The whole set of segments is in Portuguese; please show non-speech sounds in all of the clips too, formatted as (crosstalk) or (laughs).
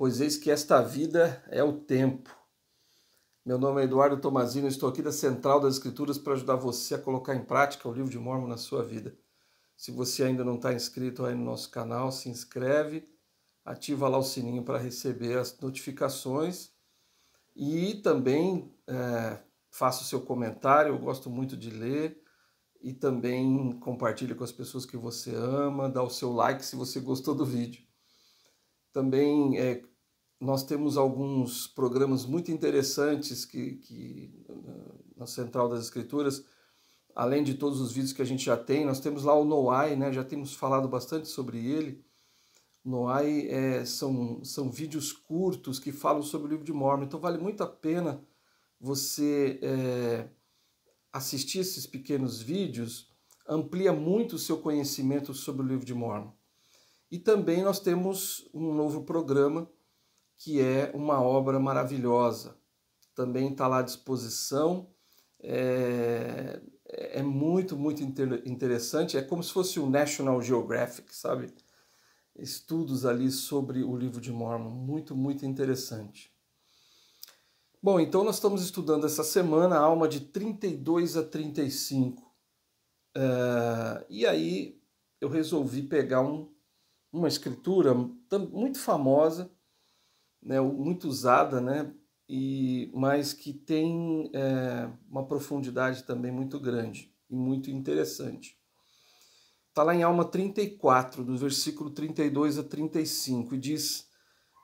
pois eis que esta vida é o tempo. Meu nome é Eduardo Tomazino, estou aqui da Central das Escrituras para ajudar você a colocar em prática o livro de Mormon na sua vida. Se você ainda não está inscrito aí no nosso canal, se inscreve, ativa lá o sininho para receber as notificações e também é, faça o seu comentário, eu gosto muito de ler e também compartilhe com as pessoas que você ama, dá o seu like se você gostou do vídeo. Também é, nós temos alguns programas muito interessantes que, que eh, na Central das Escrituras, além de todos os vídeos que a gente já tem, nós temos lá o Noai, né? Já temos falado bastante sobre ele. Noai é, são, são vídeos curtos que falam sobre o livro de Mormon. Então vale muito a pena você é, assistir esses pequenos vídeos, amplia muito o seu conhecimento sobre o livro de Mormon. E também nós temos um novo programa que é uma obra maravilhosa. Também está lá à disposição. É, é, é muito, muito inter, interessante. É como se fosse o National Geographic, sabe? Estudos ali sobre o livro de Mormon. Muito, muito interessante. Bom, então nós estamos estudando essa semana a alma de 32 a 35. Uh, é, e aí eu resolvi pegar um, uma escritura muito famosa né, muito usada, né, e, mas que tem é, uma profundidade também muito grande e muito interessante. Está lá em Alma 34, do versículo 32 a 35, e diz: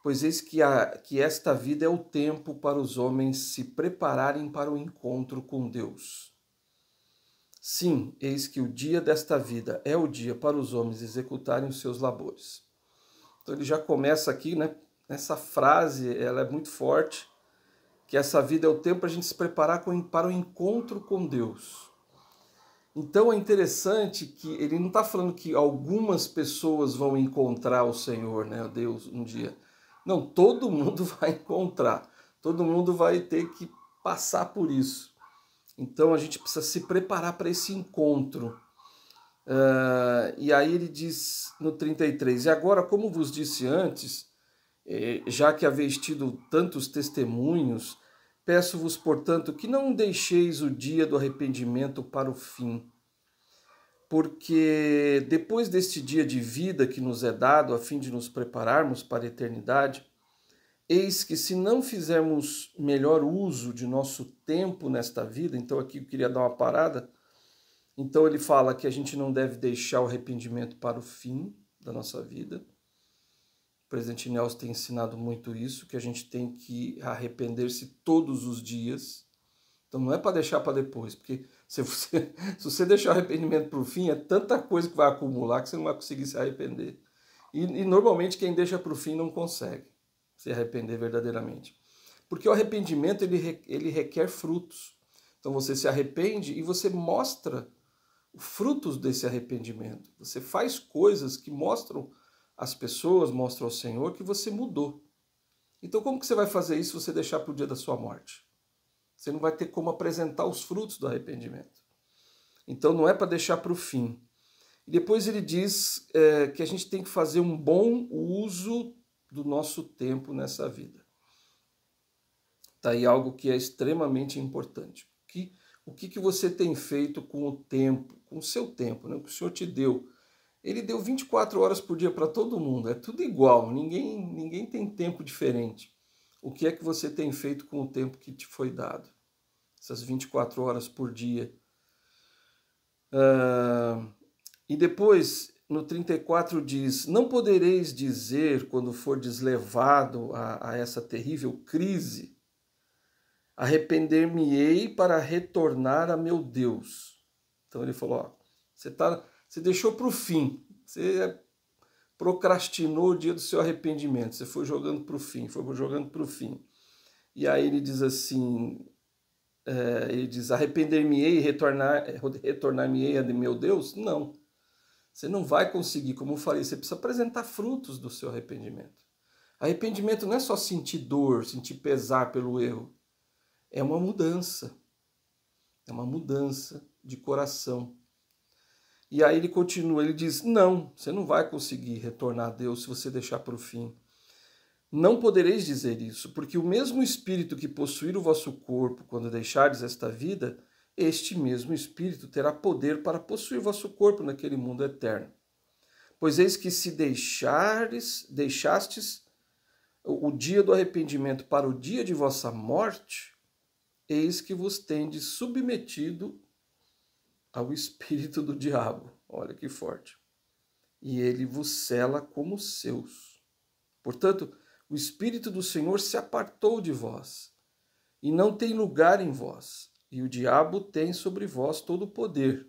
Pois eis que, a, que esta vida é o tempo para os homens se prepararem para o encontro com Deus. Sim, eis que o dia desta vida é o dia para os homens executarem os seus labores. Então ele já começa aqui, né, essa frase ela é muito forte, que essa vida é o tempo para a gente se preparar para o encontro com Deus. Então é interessante que ele não está falando que algumas pessoas vão encontrar o Senhor, né, Deus, um dia. Não, todo mundo (laughs) vai encontrar. Todo mundo vai ter que passar por isso. Então a gente precisa se preparar para esse encontro. Uh, e aí ele diz no 33: E agora, como vos disse antes, eh, já que haveis tido tantos testemunhos, peço-vos, portanto, que não deixeis o dia do arrependimento para o fim. Porque depois deste dia de vida que nos é dado a fim de nos prepararmos para a eternidade, eis que se não fizermos melhor uso de nosso tempo nesta vida, então aqui eu queria dar uma parada. Então ele fala que a gente não deve deixar o arrependimento para o fim da nossa vida o presidente Nelson tem ensinado muito isso, que a gente tem que arrepender-se todos os dias. Então não é para deixar para depois, porque (laughs) se você, se você deixar o arrependimento para o fim, é tanta coisa que vai acumular que você não vai conseguir se arrepender. E, e normalmente quem deixa para o fim não consegue se arrepender verdadeiramente. Porque o arrependimento ele, ele requer frutos. Então você se arrepende e você mostra frutos desse arrependimento. Você faz coisas que mostram as pessoas, mostra ao Senhor que você mudou. Então, como que você vai fazer isso se você deixar para o dia da sua morte? Você não vai ter como apresentar os frutos do arrependimento. Então, não é para deixar para o fim. E depois ele diz é, que a gente tem que fazer um bom uso do nosso tempo nessa vida. Está aí algo que é extremamente importante. O que, o que, que você tem feito com o tempo, com o seu tempo, né? o que o Senhor te deu? Ele deu 24 horas por dia para todo mundo, é tudo igual, ninguém, ninguém tem tempo diferente. O que é que você tem feito com o tempo que te foi dado? Essas 24 horas por dia. Uh, e depois, no 34, diz: Não podereis dizer, quando fordes levado a, a essa terrível crise, arrepender-me-ei para retornar a meu Deus. Então ele falou: ó, Você está você deixou para o fim. Você procrastinou o dia do seu arrependimento. Você foi jogando para o fim, foi jogando para o fim. E aí ele diz assim: é, ele diz, arrepender-me-ei e retornar, retornar-me-ei a meu Deus? Não. Você não vai conseguir, como eu falei, você precisa apresentar frutos do seu arrependimento. Arrependimento não é só sentir dor, sentir pesar pelo erro. É uma mudança. É uma mudança de coração. E aí ele continua, ele diz: Não, você não vai conseguir retornar a Deus se você deixar para o fim. Não podereis dizer isso, porque o mesmo Espírito que possuir o vosso corpo quando deixares esta vida, este mesmo Espírito terá poder para possuir vosso corpo naquele mundo eterno. Pois eis que se deixares, deixastes o dia do arrependimento para o dia de vossa morte, eis que vos tendes submetido ao espírito do diabo. Olha que forte. E ele vos cela como seus. Portanto, o espírito do Senhor se apartou de vós e não tem lugar em vós, e o diabo tem sobre vós todo o poder.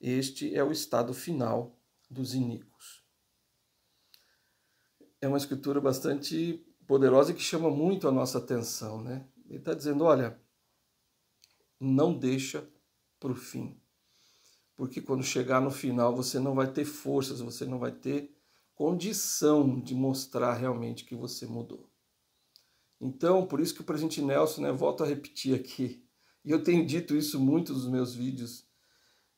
Este é o estado final dos iníquos. É uma escritura bastante poderosa e que chama muito a nossa atenção, né? Ele está dizendo, olha, não deixa para o fim porque quando chegar no final você não vai ter forças, você não vai ter condição de mostrar realmente que você mudou. Então, por isso que o presidente Nelson, né, volto a repetir aqui, e eu tenho dito isso muito nos meus vídeos,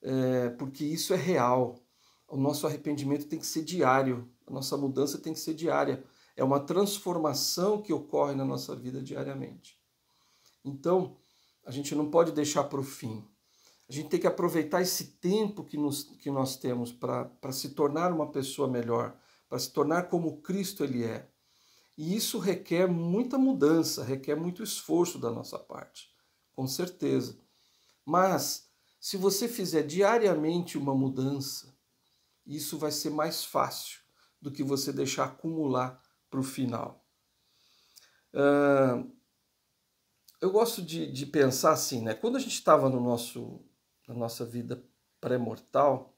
é, porque isso é real. O nosso arrependimento tem que ser diário, a nossa mudança tem que ser diária. É uma transformação que ocorre na nossa vida diariamente. Então, a gente não pode deixar para o fim. A gente tem que aproveitar esse tempo que, nos, que nós temos para se tornar uma pessoa melhor, para se tornar como Cristo Ele é. E isso requer muita mudança, requer muito esforço da nossa parte, com certeza. Mas, se você fizer diariamente uma mudança, isso vai ser mais fácil do que você deixar acumular para o final. Uh, eu gosto de, de, pensar assim, né? Quando a gente estava no nosso na nossa vida pré-mortal,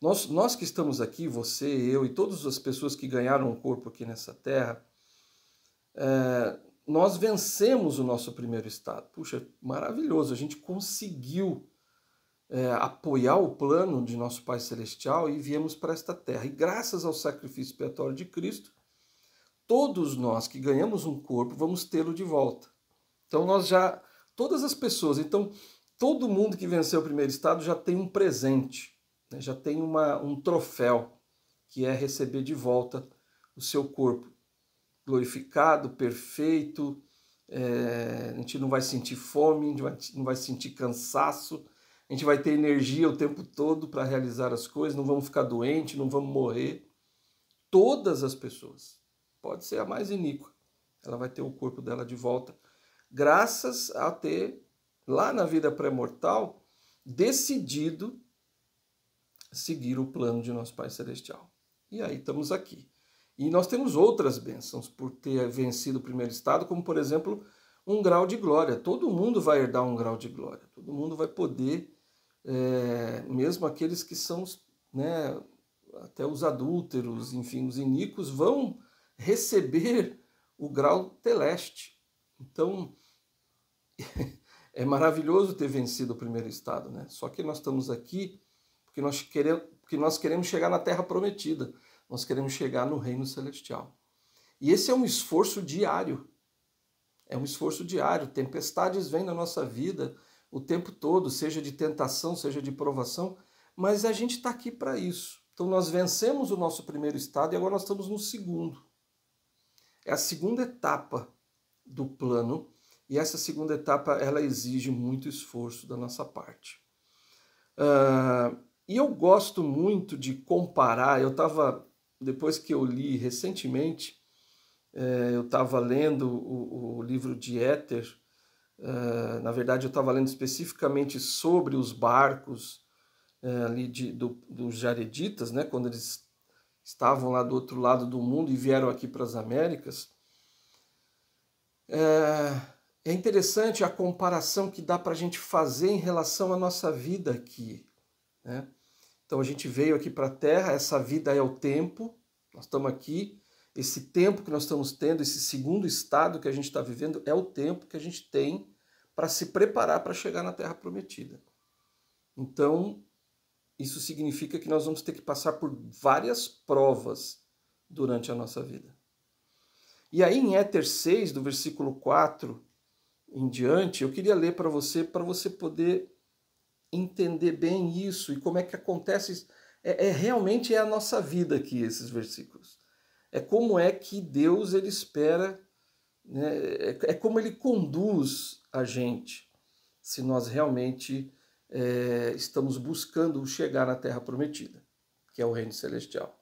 nós, nós que estamos aqui, você, eu e todas as pessoas que ganharam um corpo aqui nessa terra, é, nós vencemos o nosso primeiro estado. Puxa, maravilhoso, a gente conseguiu é, apoiar o plano de nosso Pai Celestial e viemos para esta terra. E graças ao sacrifício expiatório de Cristo, todos nós que ganhamos um corpo vamos tê-lo de volta. Então nós já, todas as pessoas, então todo mundo que venceu o primeiro estado já tem um presente, né? já tem uma, um troféu, que é receber de volta o seu corpo glorificado, perfeito. É, a gente não vai sentir fome, a gente vai, não vai sentir cansaço, a gente vai ter energia o tempo todo para realizar as coisas, não vamos ficar doente, não vamos morrer. Todas as pessoas, pode ser a mais iníqua, ela vai ter o corpo dela de volta, graças a ter lá na vida pré-mortal, decidido seguir o plano de nosso Pai Celestial. E aí estamos aqui. E nós temos outras bênçãos por ter vencido o primeiro estado, como por exemplo, um grau de glória. Todo mundo vai herdar um grau de glória. Todo mundo vai poder, é, mesmo aqueles que são, né, até os adúlteros, enfim, os iníquos, vão receber o grau teleste. Então, (laughs) É maravilhoso ter vencido o primeiro estado, né? Só que nós estamos aqui porque nós queremos, porque nós queremos chegar na terra prometida. Nós queremos chegar no reino celestial. E esse é um esforço diário. É um esforço diário. Tempestades vêm na nossa vida o tempo todo, seja de tentação, seja de provação, mas a gente está aqui para isso. Então nós vencemos o nosso primeiro estado e agora nós estamos no segundo. É a segunda etapa do plano e essa segunda etapa ela exige muito esforço da nossa parte. Uh, e eu gosto muito de comparar. Eu estava, depois que eu li recentemente, eh, eu estava lendo o, o, livro de Éter. Uh, na verdade, eu estava lendo especificamente sobre os barcos uh, ali de, do, dos Jareditas, né, quando eles estavam lá do outro lado do mundo e vieram aqui para as Américas. É interessante a comparação que dá para a gente fazer em relação à nossa vida aqui. Né? Então a gente veio aqui para a Terra, essa vida é o tempo, nós estamos aqui, esse tempo que nós estamos tendo, esse segundo estado que a gente está vivendo, é o tempo que a gente tem para se preparar para chegar na Terra Prometida. Então, isso significa que nós vamos ter que passar por várias provas durante a nossa vida. E aí, em Éter 6, do versículo 4 em diante, eu queria ler para você, para você poder entender bem isso e como é que acontece. É, é realmente é a nossa vida aqui esses versículos. É como é que Deus ele espera, né? é, é como ele conduz a gente, se nós realmente é, estamos buscando chegar na Terra Prometida, que é o reino celestial,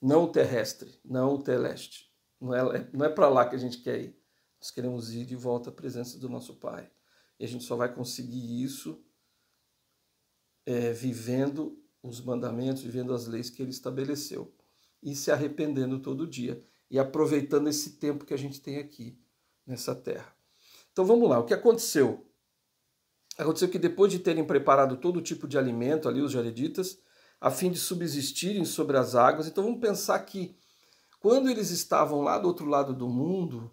não o terrestre, não o teleste. Não é, é não é para lá que a gente quer ir. Nós queremos ir de volta à presença do nosso Pai. E a gente só vai conseguir isso é, vivendo os mandamentos, vivendo as leis que ele estabeleceu e se arrependendo todo dia e aproveitando esse tempo que a gente tem aqui nessa terra. Então vamos lá, o que aconteceu? Aconteceu que depois de terem preparado todo tipo de alimento ali, os jareditas, a fim de subsistirem sobre as águas, então vamos pensar que quando eles estavam lá do outro lado do mundo,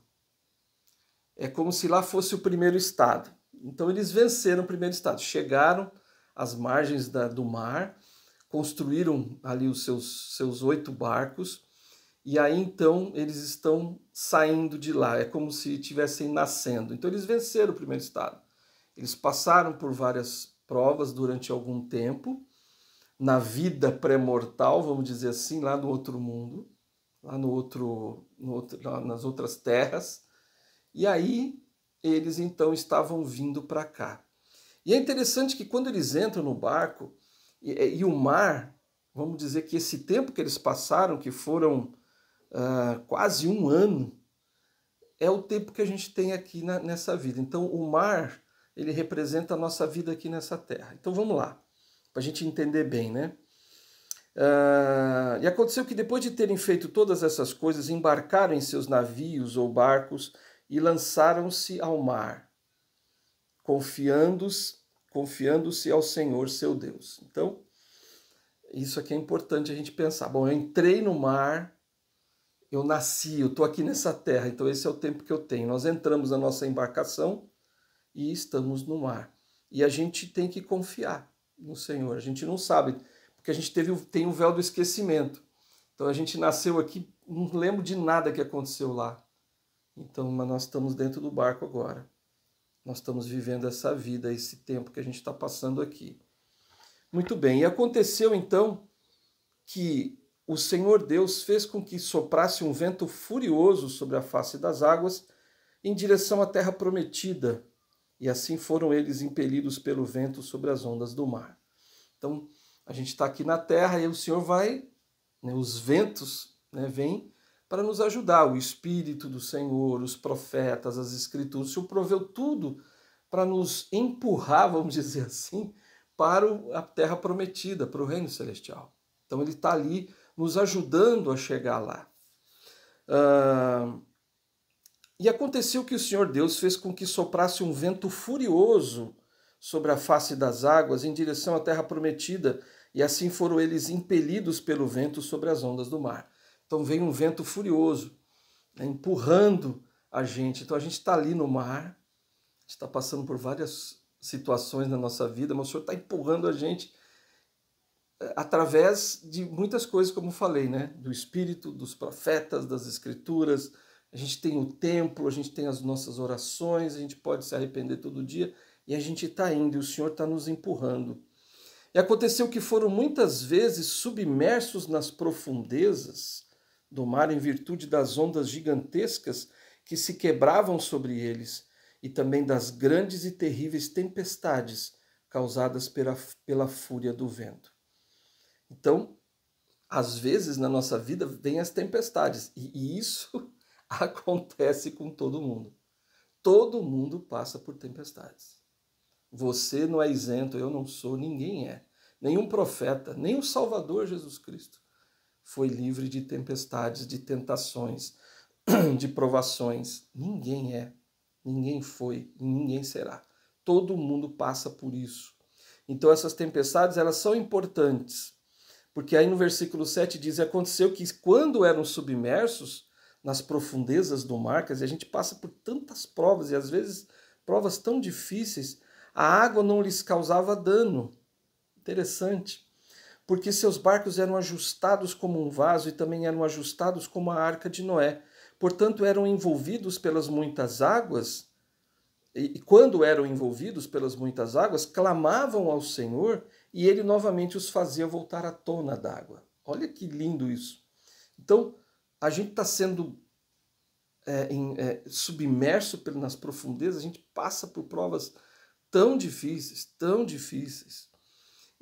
é como se lá fosse o primeiro estado. Então eles venceram o primeiro estado, chegaram às margens da, do mar, construíram ali os seus, seus oito barcos, e aí então eles estão saindo de lá, é como se estivessem nascendo. Então eles venceram o primeiro estado. Eles passaram por várias provas durante algum tempo, na vida pré-mortal, vamos dizer assim, lá no outro mundo, lá no outro, no outro nas outras terras. E aí eles então estavam vindo para cá. E é interessante que quando eles entram no barco e, é, e, o mar, vamos dizer que esse tempo que eles passaram, que foram uh, quase um ano, é o tempo que a gente tem aqui na, nessa vida. Então o mar ele representa a nossa vida aqui nessa terra. Então vamos lá, para a gente entender bem, né? Uh, e aconteceu que depois de terem feito todas essas coisas, embarcaram em seus navios ou barcos e lançaram-se ao mar, confiando-se confiando ao Senhor seu Deus. Então, isso aqui é importante a gente pensar. Bom, eu entrei no mar, eu nasci, eu estou aqui nessa terra, então esse é o tempo que eu tenho. Nós entramos na nossa embarcação e estamos no mar. E a gente tem que confiar no Senhor. A gente não sabe, porque a gente teve, tem o véu do esquecimento. Então a gente nasceu aqui, não lembro de nada que aconteceu lá. Então, mas nós estamos dentro do barco agora. Nós estamos vivendo essa vida, esse tempo que a gente está passando aqui. Muito bem, e aconteceu então que o Senhor Deus fez com que soprasse um vento furioso sobre a face das águas em direção à terra prometida, e assim foram eles impelidos pelo vento sobre as ondas do mar. Então, a gente está aqui na terra e o Senhor vai, né, os ventos né, vêm para nos ajudar, o Espírito do Senhor, os profetas, as Escrituras, o Senhor proveu tudo para nos empurrar, vamos dizer assim, para a terra prometida, para o reino celestial. Então ele está ali nos ajudando a chegar lá. e aconteceu que o Senhor Deus fez com que soprasse um vento furioso sobre a face das águas em direção à terra prometida, e assim foram eles impelidos pelo vento sobre as ondas do mar. Então vem um vento furioso, né, empurrando a gente. Então a gente está ali no mar, está passando por várias situações na nossa vida, mas o Senhor está empurrando a gente eh, através de muitas coisas, como falei, né? Do Espírito, dos profetas, das Escrituras. A gente tem o templo, a gente tem as nossas orações, a gente pode se arrepender todo dia e a gente está indo e o Senhor está nos empurrando. E aconteceu que foram muitas vezes submersos nas profundezas do mar em virtude das ondas gigantescas que se quebravam sobre eles e também das grandes e terríveis tempestades causadas pela, pela fúria do vento. Então, às vezes na nossa vida vem as tempestades e, e isso (laughs) acontece com todo mundo. Todo mundo passa por tempestades. Você não é isento, eu não sou, ninguém é. Nenhum profeta, nem o Salvador Jesus Cristo foi livre de tempestades, de tentações, (clears throat) de provações. Ninguém é, ninguém foi ninguém será. Todo mundo passa por isso. Então essas tempestades, elas são importantes, porque aí no versículo 7 diz: "Aconteceu que quando eram submersos nas profundezas do mar, quer dizer, a gente passa por tantas provas e às vezes provas tão difíceis, a água não lhes causava dano. Interessante porque seus barcos eram ajustados como um vaso e também eram ajustados como a arca de Noé. Portanto, eram envolvidos pelas muitas águas, e quando eram envolvidos pelas muitas águas, clamavam ao Senhor e ele novamente os fazia voltar à tona d'água. Olha que lindo isso. Então, a gente está sendo é, em, é, submerso nas profundezas, a gente passa por provas tão difíceis, tão difíceis.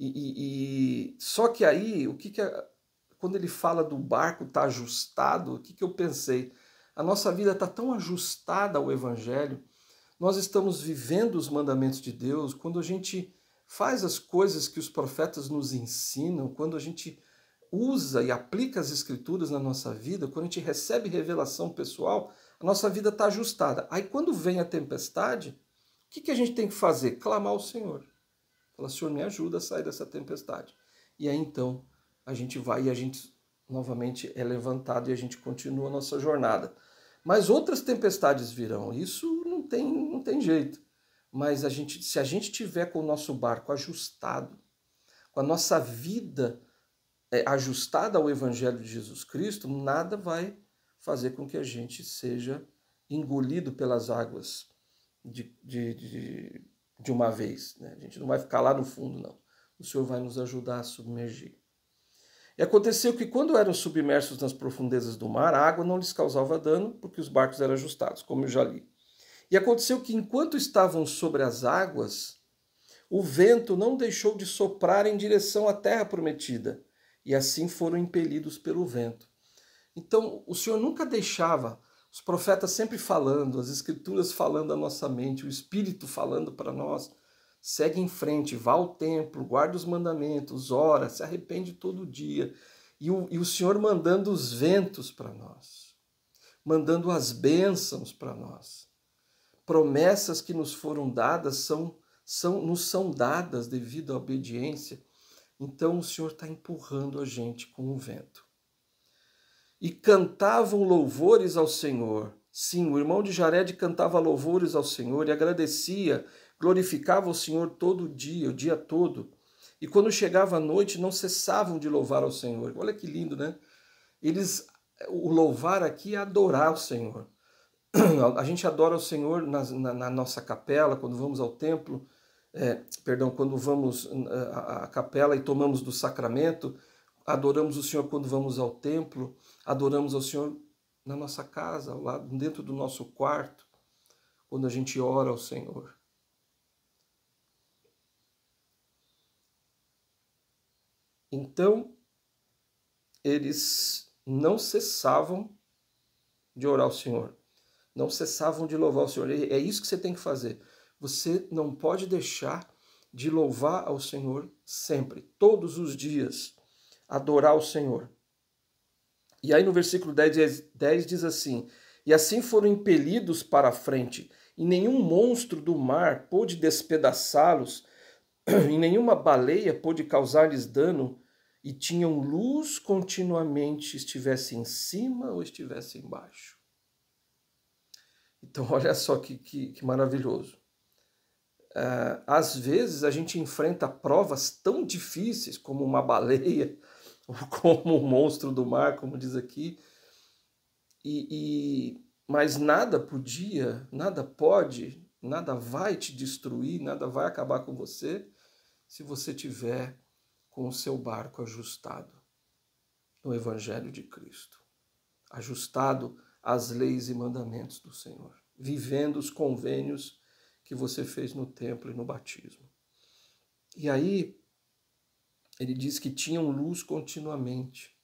E, e, e, só que aí, o que, que quando ele fala do barco tá ajustado, o que, que eu pensei? A nossa vida tá tão ajustada ao Evangelho, nós estamos vivendo os mandamentos de Deus quando a gente faz as coisas que os profetas nos ensinam, quando a gente usa e aplica as escrituras na nossa vida, quando a gente recebe revelação pessoal, a nossa vida está ajustada. Aí quando vem a tempestade, o que, que a gente tem que fazer? Clamar ao Senhor. Fala, Senhor, me ajuda a sair dessa tempestade. E aí então a gente vai e a gente novamente é levantado e a gente continua a nossa jornada. Mas outras tempestades virão, isso não tem, não tem jeito. Mas a gente, se a gente tiver com o nosso barco ajustado, com a nossa vida é, ajustada ao Evangelho de Jesus Cristo, nada vai fazer com que a gente seja engolido pelas águas de, de, de de uma vez. Né? A gente não vai ficar lá no fundo, não. O Senhor vai nos ajudar a submergir. E aconteceu que, quando eram submersos nas profundezas do mar, a água não lhes causava dano, porque os barcos eram ajustados, como eu já li. E aconteceu que, enquanto estavam sobre as águas, o vento não deixou de soprar em direção à terra prometida, e assim foram impelidos pelo vento. Então, o Senhor nunca deixava os profetas sempre falando, as escrituras falando à nossa mente, o Espírito falando para nós. Segue em frente, vá ao templo, guarda os mandamentos, ora, se arrepende todo dia. E o, e o Senhor mandando os ventos para nós, mandando as bênçãos para nós. Promessas que nos foram dadas são, são, nos são dadas devido à obediência. Então o Senhor está empurrando a gente com o vento e cantavam louvores ao Senhor. Sim, o irmão de Jared cantava louvores ao Senhor e agradecia, glorificava o Senhor todo dia, o dia todo. E quando chegava a noite, não cessavam de louvar ao Senhor. Olha que lindo, né? Eles, o louvar aqui é adorar o Senhor. (clears throat) A gente adora o Senhor na, na, na nossa capela, quando vamos ao templo, é, perdão, quando vamos à eh, capela e tomamos do sacramento, adoramos o Senhor quando vamos ao templo, adoramos ao Senhor na nossa casa, lá dentro do nosso quarto, quando a gente ora ao Senhor. Então, eles não cessavam de orar ao Senhor, não cessavam de louvar ao Senhor. É isso que você tem que fazer. Você não pode deixar de louvar ao Senhor sempre, todos os dias, adorar o Senhor. E aí no versículo 10, 10 diz assim: E assim foram impelidos para a frente, e nenhum monstro do mar pôde despedaçá-los, (clears throat) e nenhuma baleia pôde causar-lhes dano, e tinham luz continuamente, estivesse em cima ou estivesse embaixo. Então, (laughs) olha só que, que, que maravilhoso. Eh, às vezes a gente enfrenta provas tão difíceis como uma baleia, ou (laughs) como um monstro do mar, como diz aqui. E, e mas nada podia, nada pode, nada vai te destruir, nada vai acabar com você se você tiver com o seu barco ajustado no evangelho de Cristo, ajustado às leis e mandamentos do Senhor, vivendo os convênios que você fez no templo e no batismo. E aí ele diz que tinham luz continuamente.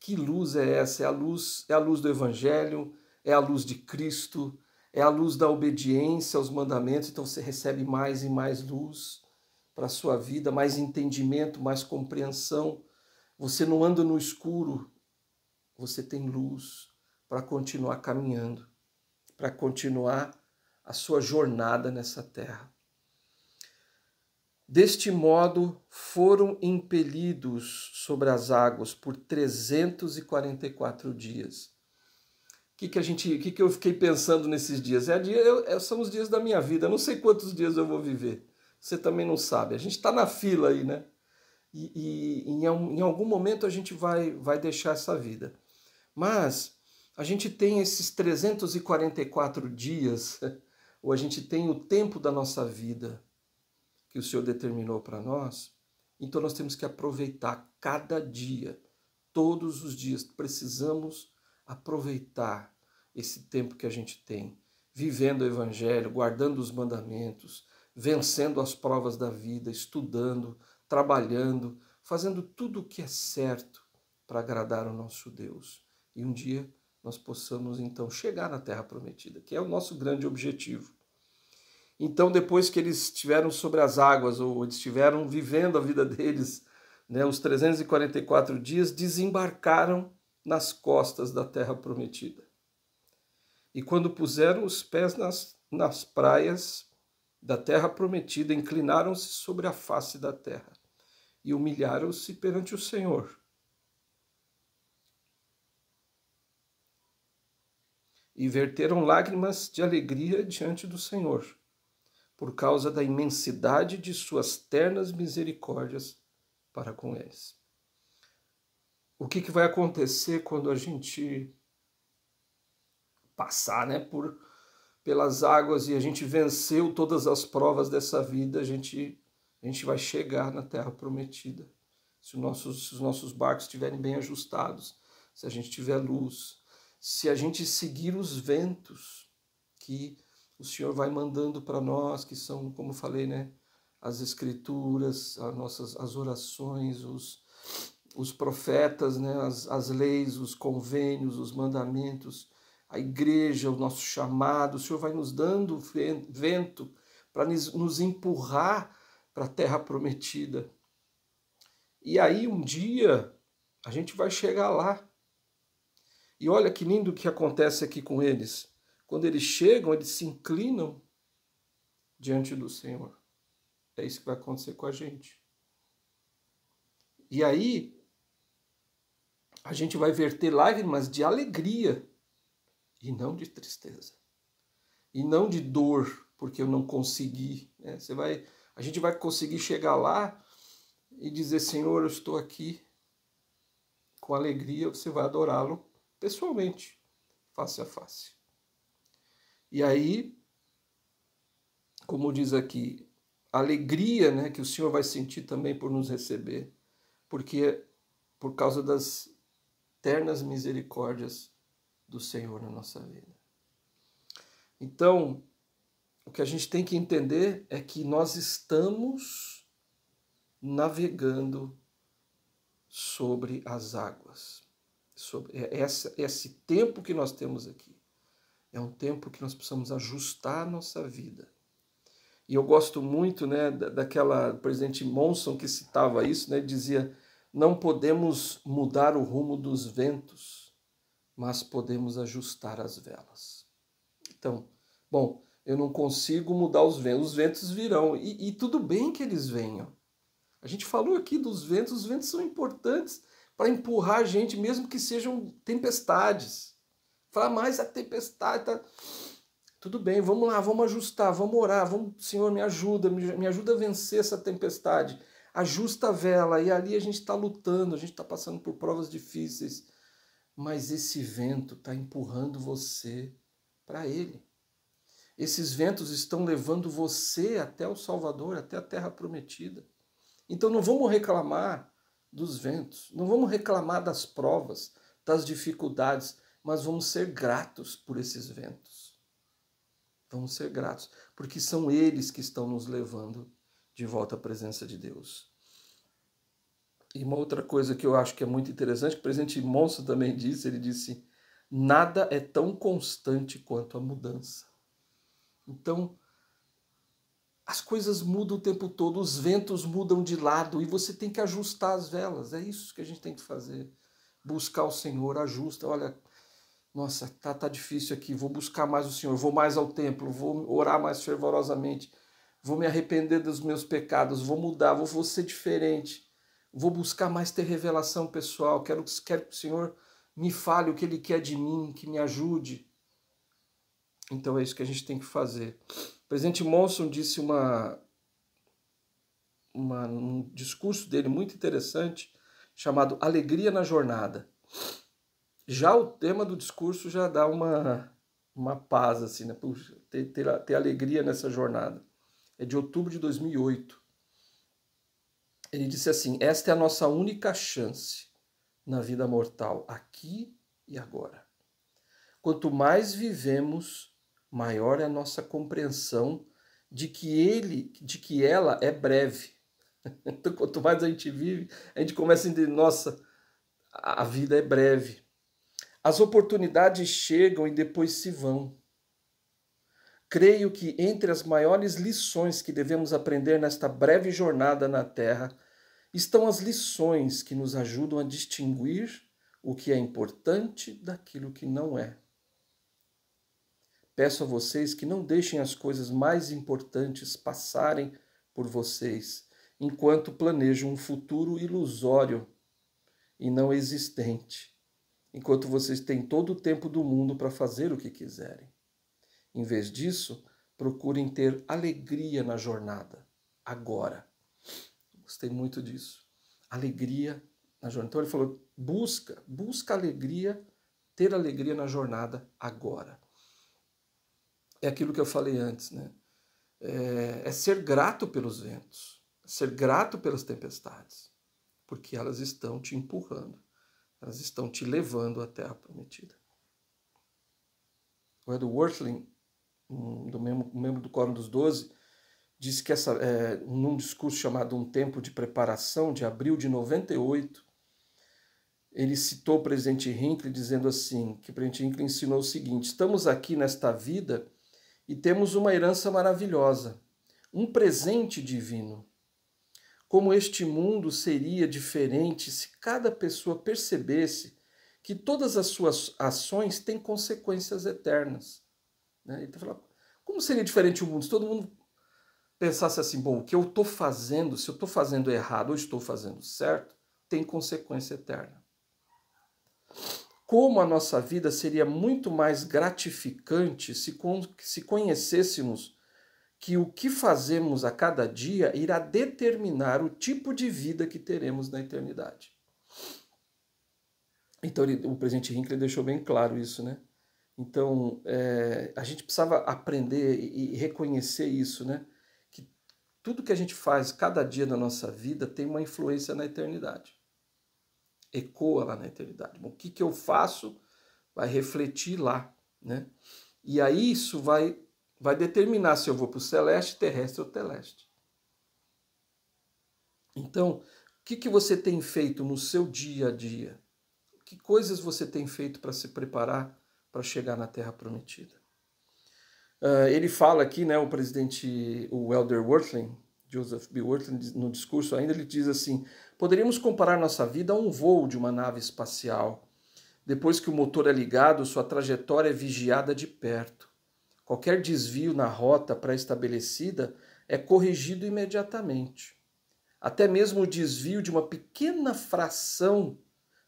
Que luz é essa? É a luz, é a luz do evangelho, é a luz de Cristo, é a luz da obediência aos mandamentos, então você recebe mais e mais luz para a sua vida, mais entendimento, mais compreensão. Você não anda no escuro, você tem luz para continuar caminhando, para continuar a sua jornada nessa terra. Deste modo, foram impelidos sobre as águas por 344 dias. O que, que, a gente, que, que eu fiquei pensando nesses dias? É dia, eu, é, são os dias da minha vida, eu não sei quantos dias eu vou viver. Você também não sabe. A gente está na fila aí, né? E, e, em, em algum momento a gente vai, vai deixar essa vida. Mas a gente tem esses 344 dias, (laughs) ou a gente tem o tempo da nossa vida que o Senhor determinou para nós, então nós temos que aproveitar cada dia, todos os dias. Precisamos aproveitar esse tempo que a gente tem, vivendo o Evangelho, guardando os mandamentos, vencendo as provas da vida, estudando, trabalhando, fazendo tudo o que é certo para agradar o nosso Deus. E um dia nós possamos então chegar na Terra Prometida, que é o nosso grande objetivo. Então, depois que eles estiveram sobre as águas, ou estiveram vivendo a vida deles, né, os 344 dias, desembarcaram nas costas da terra prometida. E quando puseram os pés nas, nas praias da terra prometida, inclinaram-se sobre a face da terra e humilharam-se perante o Senhor. E verteram lágrimas de alegria diante do Senhor por causa da imensidade de suas ternas misericórdias para com eles. O que, que vai acontecer quando a gente passar né, por pelas águas e a gente venceu todas as provas dessa vida, a gente, a gente vai chegar na terra prometida. Se se os nossos barcos estiverem bem ajustados, se a gente tiver luz, se a gente seguir os ventos que o Senhor vai mandando para nós, que são, como falei, né, as escrituras, as nossas as orações, os, os profetas, né, as, as leis, os convênios, os mandamentos, a igreja, o nosso chamado. O Senhor vai nos dando vento para nos empurrar para a terra prometida. E aí um dia a gente vai chegar lá. E olha que lindo que acontece aqui com eles. Quando eles chegam, eles se inclinam diante do Senhor. É isso que vai acontecer com a gente. E aí, a gente vai verter lágrimas de alegria e não de tristeza. E não de dor, porque eu não consegui. Né? Você vai, a gente vai conseguir chegar lá e dizer: Senhor, eu estou aqui. Com alegria, você vai adorá-lo pessoalmente, face a face. E aí, como diz aqui, alegria né, que o Senhor vai sentir também por nos receber, porque por causa das ternas misericórdias do Senhor na nossa vida. Então, o que a gente tem que entender é que nós estamos navegando sobre as águas. Sobre é essa, é esse tempo que nós temos aqui. É um tempo que nós precisamos ajustar a nossa vida. E eu gosto muito né, daquela presidente Monson que citava isso, né, dizia: não podemos mudar o rumo dos ventos, mas podemos ajustar as velas. Então, bom, eu não consigo mudar os ventos, os ventos virão, e, e tudo bem que eles venham. A gente falou aqui dos ventos, os ventos são importantes para empurrar a gente, mesmo que sejam tempestades fala mais a é tempestade, tá... Tudo bem, vamos lá, vamos ajustar, vamos orar, vamos, Senhor, me ajuda, me, me ajuda a vencer essa tempestade. Ajusta a vela, e ali a gente está lutando, a gente está passando por provas difíceis, mas esse vento está empurrando você para ele. Esses ventos estão levando você até o Salvador, até a terra prometida. Então não vamos reclamar dos ventos, não vamos reclamar das provas, das dificuldades, mas vamos ser gratos por esses ventos. Vamos ser gratos, porque são eles que estão nos levando de volta à presença de Deus. E uma outra coisa que eu acho que é muito interessante, que o presidente Monson também disse, ele disse, nada é tão constante quanto a mudança. Então, as coisas mudam o tempo todo, os ventos mudam de lado e você tem que ajustar as velas. É isso que a gente tem que fazer. Buscar o Senhor, ajusta. Olha, nossa, tá, tá difícil aqui, vou buscar mais o Senhor, vou mais ao templo, vou orar mais fervorosamente, vou me arrepender dos meus pecados, vou mudar, vou, vou ser diferente, vou buscar mais ter revelação pessoal, quero, quero que o Senhor me fale o que Ele quer de mim, que me ajude. Então é isso que a gente tem que fazer. O presidente Monson disse uma, uma, um discurso dele muito interessante chamado Alegria na Jornada já o tema do discurso já dá uma, uma paz, assim, né? Puxa, ter, ter, ter alegria nessa jornada. É de outubro de 2008. Ele disse assim: Esta é a nossa única chance na vida mortal, aqui e agora. Quanto mais vivemos, maior é a nossa compreensão de que ele, de que ela é breve. (laughs) Então, quanto mais a gente vive, a gente começa a entender, nossa, a vida é breve. As oportunidades chegam e depois se vão. Creio que entre as maiores lições que devemos aprender nesta breve jornada na Terra estão as lições que nos ajudam a distinguir o que é importante daquilo que não é. Peço a vocês que não deixem as coisas mais importantes passarem por vocês enquanto planejam um futuro ilusório e não existente enquanto vocês têm todo o tempo do mundo para fazer o que quiserem. Em vez disso, procurem ter alegria na jornada, agora. Gostei muito disso. Alegria na jornada. Então ele falou: busca, busca alegria, ter alegria na jornada agora. É aquilo que eu falei antes, né? É, é ser grato pelos ventos, ser grato pelas tempestades, porque elas estão te empurrando elas estão te levando à terra prometida. O Edward Worthling, um, do mesmo, membro do Coro dos Doze, disse que essa, é, num discurso chamado Um Tempo de Preparação, de abril de 98, ele citou o presidente Hinckley dizendo assim, que o presidente Hinckley ensinou o seguinte, estamos aqui nesta vida e temos uma herança maravilhosa, um presente divino. Como este mundo seria diferente se cada pessoa percebesse que todas as suas ações têm consequências eternas. Né? Tá como seria diferente o mundo se todo mundo pensasse assim: bom, o que eu estou fazendo, se eu estou fazendo errado ou estou fazendo certo, tem consequência eterna. Como a nossa vida seria muito mais gratificante se, se conhecêssemos que o que fazemos a cada dia irá determinar o tipo de vida que teremos na eternidade. Então, ele, o presidente Hinckley deixou bem claro isso, né? Então, é, a gente precisava aprender e, reconhecer isso, né? Que tudo que a gente faz cada dia da nossa vida tem uma influência na eternidade. Ecoa lá na eternidade. Bom, o que, que eu faço vai refletir lá, né? E aí isso vai vai determinar se eu vou para o celeste, terrestre ou teleste. Então, o que, que você tem feito no seu dia a dia? Que coisas você tem feito para se preparar para chegar na Terra Prometida? Uh, ele fala aqui, né, o presidente, o Elder Worthling, Joseph B. Worthing, no discurso ainda, ele diz assim: poderíamos comparar nossa vida a um voo de uma nave espacial. Depois que o motor é ligado, sua trajetória é vigiada de perto. Qualquer desvio na rota pré-estabelecida é corrigido imediatamente. Até mesmo o desvio de uma pequena fração,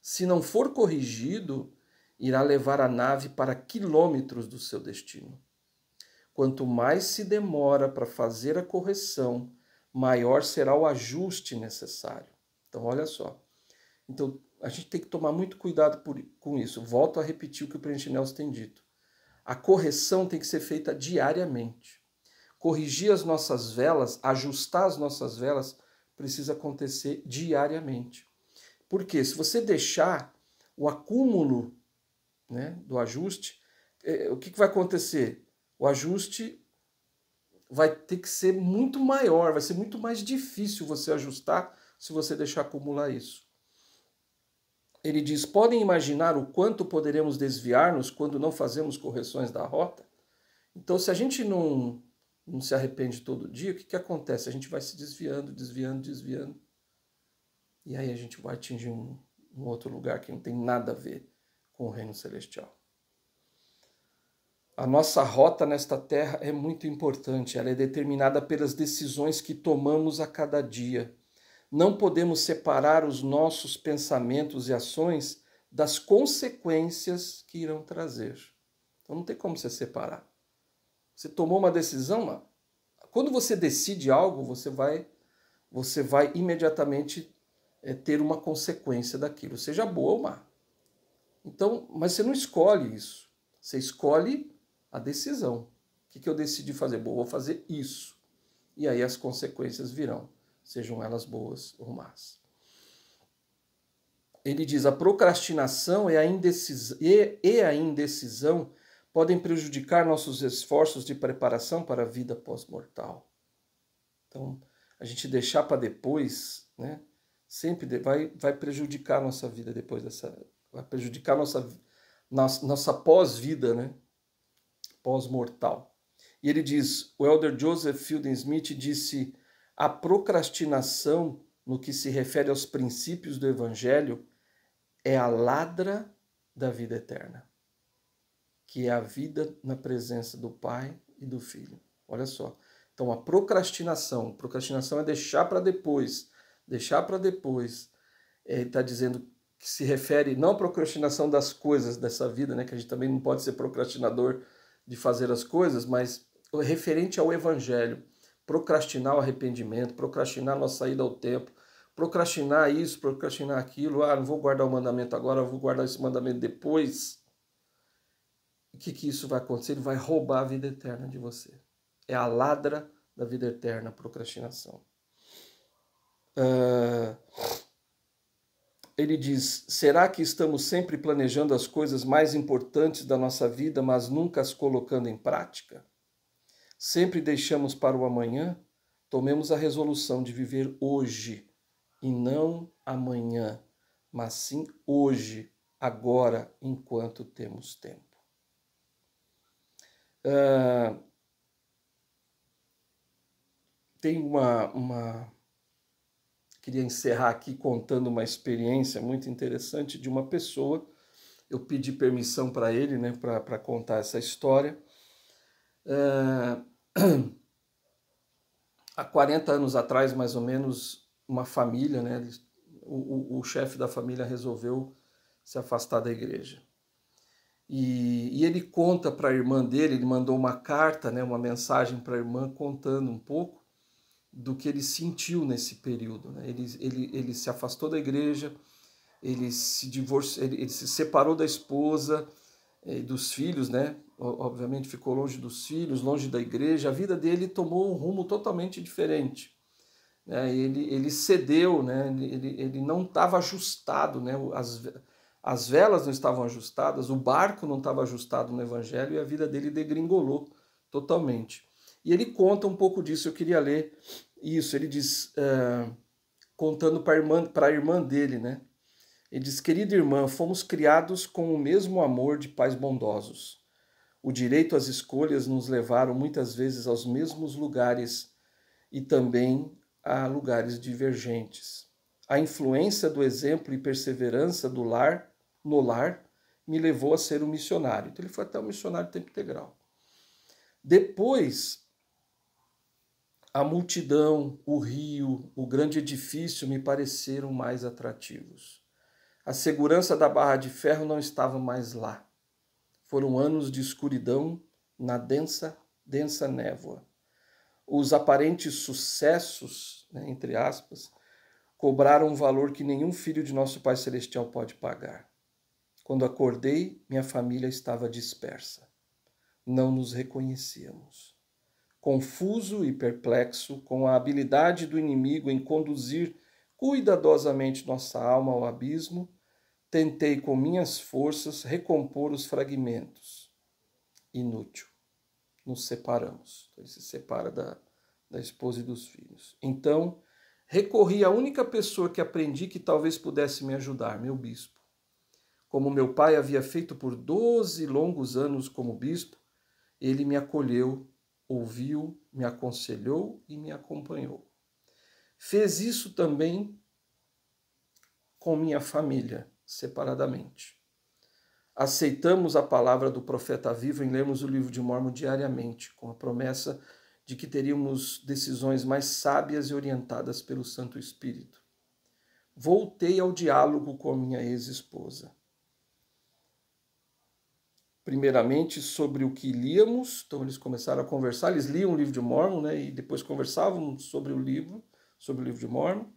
se não for corrigido, irá levar a nave para quilômetros do seu destino. Quanto mais se demora para fazer a correção, maior será o ajuste necessário. Então, olha só. Então, a gente tem que tomar muito cuidado por, com isso. Volto a repetir o que o Preenchinels tem dito. A correção tem que ser feita diariamente. Corrigir as nossas velas, ajustar as nossas velas, precisa acontecer diariamente. Porque se você deixar o acúmulo né, do ajuste, é, o que, que vai acontecer? O ajuste vai ter que ser muito maior, vai ser muito mais difícil você ajustar se você deixar acumular isso. Ele diz: podem imaginar o quanto poderemos desviar-nos quando não fazemos correções da rota? Então, se a gente não, não se arrepende todo dia, o que, que acontece? A gente vai se desviando, desviando, desviando. E aí a gente vai atingir um, um outro lugar que não tem nada a ver com o reino celestial. A nossa rota nesta terra é muito importante, ela é determinada pelas decisões que tomamos a cada dia não podemos separar os nossos pensamentos e ações das consequências que irão trazer. Então não tem como você separar. Você tomou uma decisão, quando você decide algo, você vai você vai imediatamente é, ter uma consequência daquilo, seja boa ou má. Então, mas você não escolhe isso. Você escolhe a decisão. O que, que eu decidi fazer? Bom, vou fazer isso. E aí as consequências virão sejam elas boas ou más. Ele diz: a procrastinação e a, indecisão, e, e a indecisão podem prejudicar nossos esforços de preparação para a vida pós-mortal. Então, a gente deixar para depois, né? Sempre vai, vai prejudicar a nossa vida depois dessa. Vai prejudicar a nossa, nossa, nossa pós-vida, né? Pós-mortal. E ele diz: o elder Joseph Fielding Smith disse a procrastinação no que se refere aos princípios do Evangelho é a ladra da vida eterna, que é a vida na presença do Pai e do Filho. Olha só. Então, a procrastinação, procrastinação é deixar para depois, deixar para depois. É, ele Está dizendo que se refere não à procrastinação das coisas dessa vida, né, que a gente também não pode ser procrastinador de fazer as coisas, mas referente ao Evangelho procrastinar o arrependimento, procrastinar nossa saída ao tempo, procrastinar isso, procrastinar aquilo, ah, não vou guardar o mandamento agora, vou guardar esse mandamento depois. O que, que isso vai acontecer? Ele vai roubar a vida eterna de você. É a ladra da vida eterna, a procrastinação. Uh, ele diz: será que estamos sempre planejando as coisas mais importantes da nossa vida, mas nunca as colocando em prática? sempre deixamos para o amanhã, tomemos a resolução de viver hoje e não amanhã, mas sim hoje, agora, enquanto temos tempo. Uh, tem uma, uma. Queria encerrar aqui contando uma experiência muito interessante de uma pessoa. Eu pedi permissão para ele, né, para contar essa história. Ah, (clears throat) há 40 anos atrás, mais ou menos, uma família, né, o, o, o chefe da família resolveu se afastar da igreja. E, e, ele conta para a irmã dele, ele mandou uma carta, né, uma mensagem para a irmã contando um pouco do que ele sentiu nesse período. Né? Ele, ele, ele se afastou da igreja, ele se divorciou, ele, ele se separou da esposa, e eh, dos filhos, né? obviamente ficou longe dos filhos, longe da igreja, a vida dele tomou um rumo totalmente diferente. Né? Ele, ele cedeu, né? ele, ele não estava ajustado, né? as, as velas não estavam ajustadas, o barco não estava ajustado no evangelho e a vida dele degringolou totalmente. E ele conta um pouco disso, eu queria ler isso. Ele diz, é, contando para a irmã, irmã dele, né? Ele diz: Querida irmã, fomos criados com o mesmo amor de pais bondosos. O direito às escolhas nos levaram muitas vezes aos mesmos lugares e também a lugares divergentes. A influência do exemplo e perseverança do lar no lar me levou a ser um missionário. Então ele foi até um missionário tempo integral. Depois, a multidão, o rio, o grande edifício me pareceram mais atrativos. A segurança da barra de ferro não estava mais lá. Foram anos de escuridão na densa, densa névoa. Os aparentes sucessos, né, entre aspas, cobraram um valor que nenhum filho de nosso Pai Celestial pode pagar. Quando acordei, minha família estava dispersa. Não nos reconhecíamos. Confuso e perplexo com a habilidade do inimigo em conduzir cuidadosamente nossa alma ao abismo, Tentei com minhas forças recompor os fragmentos. Inútil. Nos separamos. Então, ele se separa da, da esposa e dos filhos. Então, recorri à única pessoa que aprendi que talvez pudesse me ajudar, meu bispo. Como meu pai havia feito por doze longos anos como bispo, ele me acolheu, ouviu, me aconselhou e me acompanhou. Fez isso também com minha família separadamente. Aceitamos a palavra do profeta vivo em lermos o livro de Mormon diariamente, com a promessa de que teríamos decisões mais sábias e orientadas pelo Santo Espírito. Voltei ao diálogo com a minha ex-esposa. Primeiramente sobre o que líamos, então eles começaram a conversar, eles liam o livro de Mormon, né, e depois conversavam sobre o livro, sobre o livro de Mormon,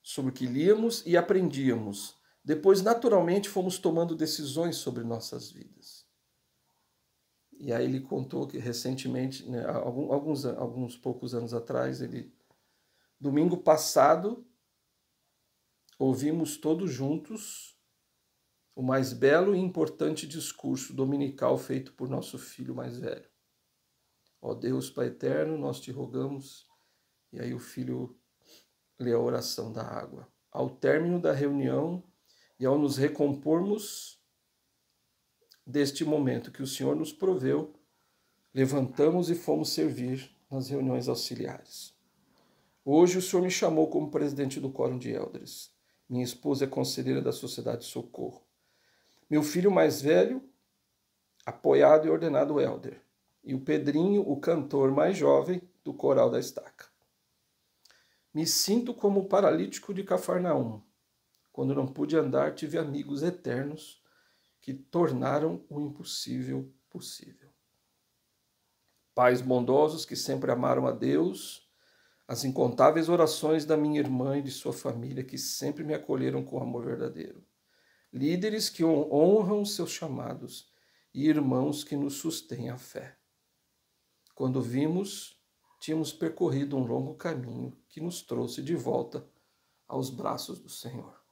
sobre o que líamos e aprendíamos. Depois, naturalmente, fomos tomando decisões sobre nossas vidas. E aí ele contou que recentemente, né, alguns, alguns poucos anos atrás, ele domingo passado ouvimos todos juntos o mais belo e importante discurso dominical feito por nosso filho mais velho. Ó Deus Pai eterno, nós te rogamos. E aí o filho lê a oração da água. Ao término da reunião, e ao nos recompormos deste momento que o Senhor nos proveu, levantamos e fomos servir nas reuniões auxiliares. Hoje o Senhor me chamou como presidente do Quórum de Eldres. Minha esposa é conselheira da Sociedade Socorro. Meu filho mais velho, apoiado e ordenado Elder. E o Pedrinho, o cantor mais jovem do Coral da Estaca. Me sinto como o paralítico de Cafarnaum, quando não pude andar, tive amigos eternos que tornaram o impossível possível. Pais bondosos que sempre amaram a Deus, as incontáveis orações da minha irmã e de sua família que sempre me acolheram com amor verdadeiro. Líderes que honram seus chamados e irmãos que nos sustêm a fé. Quando vimos, tínhamos percorrido um longo caminho que nos trouxe de volta aos braços do Senhor.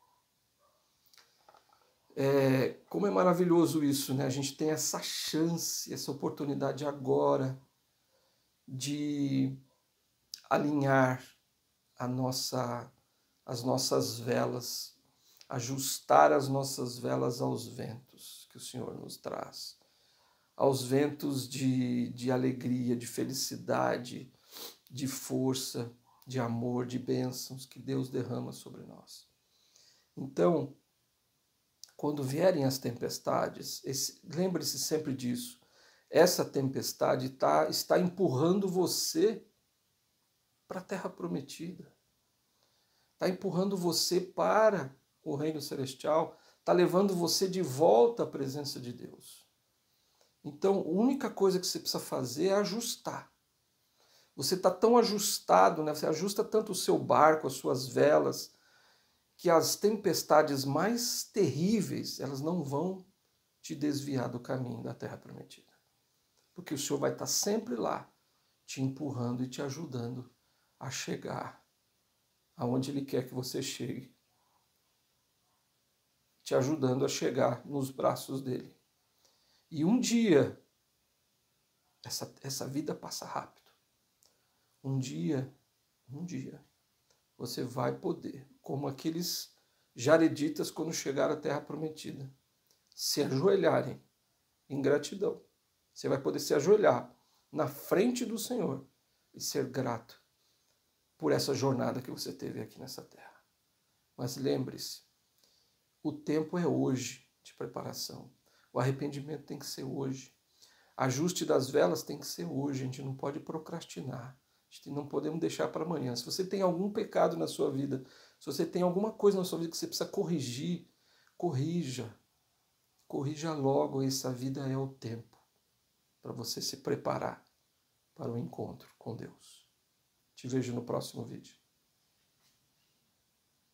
É, como é maravilhoso isso, né? A gente tem essa chance, essa oportunidade agora de alinhar a nossa, as nossas velas, ajustar as nossas velas aos ventos que o Senhor nos traz, aos ventos de, de alegria, de felicidade, de força, de amor, de bênçãos que Deus derrama sobre nós. Então, quando vierem as tempestades, lembre-se sempre disso. Essa tempestade tá, está empurrando você para a terra prometida. Está empurrando você para o reino celestial. Está levando você de volta à presença de Deus. Então, a única coisa que você precisa fazer é ajustar. Você está tão ajustado, né? você ajusta tanto o seu barco, as suas velas, que as tempestades mais terríveis, elas não vão te desviar do caminho da terra prometida. Porque o Senhor vai estar sempre lá, te empurrando e te ajudando a chegar aonde Ele quer que você chegue. Te ajudando a chegar nos braços dele. E um dia, essa, essa vida passa rápido. Um dia, um dia, você vai poder, como aqueles jareditas quando chegar à terra prometida, se ajoelharem em gratidão. Você vai poder se ajoelhar na frente do Senhor e ser grato por essa jornada que você teve aqui nessa terra. Mas lembre-se, o tempo é hoje de preparação. O arrependimento tem que ser hoje. Ajuste das velas tem que ser hoje, a gente não pode procrastinar não podemos deixar para amanhã. Se você tem algum pecado na sua vida, se você tem alguma coisa na sua vida que você precisa corrigir, corrija. Corrija logo, essa vida é o tempo para você se preparar para o encontro com Deus. Te vejo no próximo vídeo.